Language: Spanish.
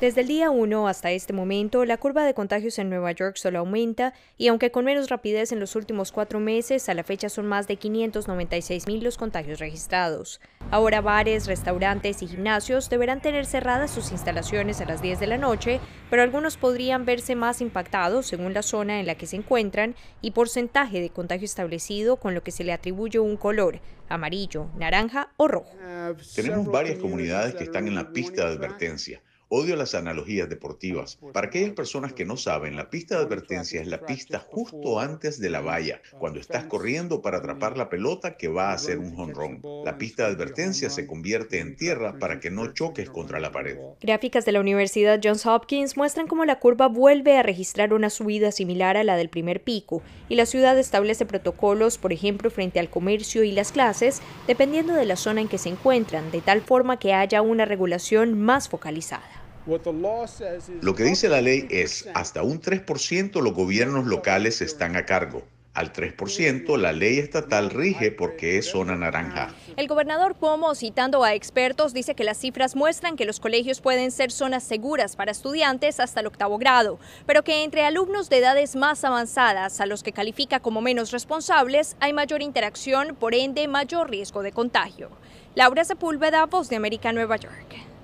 Desde el día 1 hasta este momento, la curva de contagios en Nueva York solo aumenta y aunque con menos rapidez en los últimos cuatro meses, a la fecha son más de 596 mil los contagios registrados. Ahora bares, restaurantes y gimnasios deberán tener cerradas sus instalaciones a las 10 de la noche, pero algunos podrían verse más impactados según la zona en la que se encuentran y porcentaje de contagio establecido con lo que se le atribuye un color, amarillo, naranja o rojo. Tenemos varias comunidades que están en la pista de advertencia. Odio las analogías deportivas. Para aquellas personas que no saben, la pista de advertencia es la pista justo antes de la valla, cuando estás corriendo para atrapar la pelota que va a ser un jonrón. La pista de advertencia se convierte en tierra para que no choques contra la pared. Gráficas de la Universidad Johns Hopkins muestran cómo la curva vuelve a registrar una subida similar a la del primer pico y la ciudad establece protocolos, por ejemplo, frente al comercio y las clases, dependiendo de la zona en que se encuentran, de tal forma que haya una regulación más focalizada. Lo que dice la ley es, hasta un 3% los gobiernos locales están a cargo. Al 3%, la ley estatal rige porque es zona naranja. El gobernador Cuomo, citando a expertos, dice que las cifras muestran que los colegios pueden ser zonas seguras para estudiantes hasta el octavo grado, pero que entre alumnos de edades más avanzadas, a los que califica como menos responsables, hay mayor interacción, por ende mayor riesgo de contagio. Laura Sepúlveda, Voz de América, Nueva York.